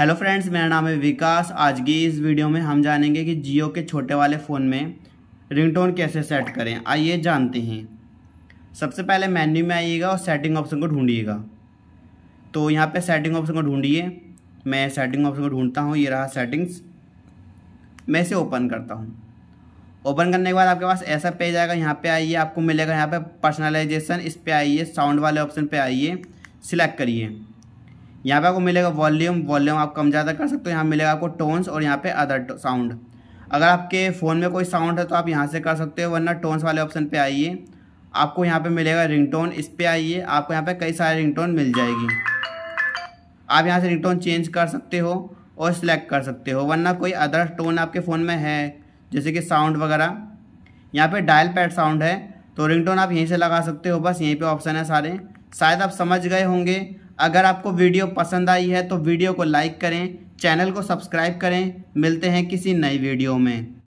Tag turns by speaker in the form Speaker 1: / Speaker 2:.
Speaker 1: hello friends मेरा नाम है विकास आज की इस वीडियो में हम जानेंगे कि जियो के छोटे वाले फ़ोन में रिंगटोन कैसे सेट करें आइए जानते हैं सबसे पहले मेन्यू में आइएगा और सेटिंग ऑप्शन को ढूंढिएगा तो यहाँ पे सेटिंग ऑप्शन को ढूंढिए मैं सेटिंग ऑप्शन को ढूंढता हूँ ये रहा सेटिंग्स मैं इसे ओपन करता हूँ ओपन करने के बाद आपके पास ऐसा पेज आएगा यहाँ पर आइए आपको मिलेगा यहाँ पर पर्सनलाइजेशन इस पर आइए साउंड वाले ऑप्शन पर आइए सिलेक्ट करिए यहाँ पे आपको मिलेगा वॉल्यूम वॉल्यूम आप कम ज़्यादा कर सकते हो यहाँ मिलेगा आपको टोन्स और यहाँ पे अदर साउंड अगर आपके फ़ोन में कोई साउंड है तो आप यहाँ से कर सकते हो वरना टोन्स वाले ऑप्शन पे आइए आपको यहाँ पे मिलेगा रिंगटोन इस पर आइए आपको यहाँ पे कई सारे रिंगटोन मिल जाएगी आप यहाँ से रिंग चेंज कर सकते हो और सिलेक्ट कर सकते हो वरना कोई अदर टोन आपके फ़ोन में है जैसे कि साउंड वगैरह यहाँ पर डायल पैड साउंड है तो रिंग आप यहीं से लगा सकते हो बस यहीं पर ऑप्शन है सारे शायद आप समझ गए होंगे अगर आपको वीडियो पसंद आई है तो वीडियो को लाइक करें चैनल को सब्सक्राइब करें मिलते हैं किसी नई वीडियो में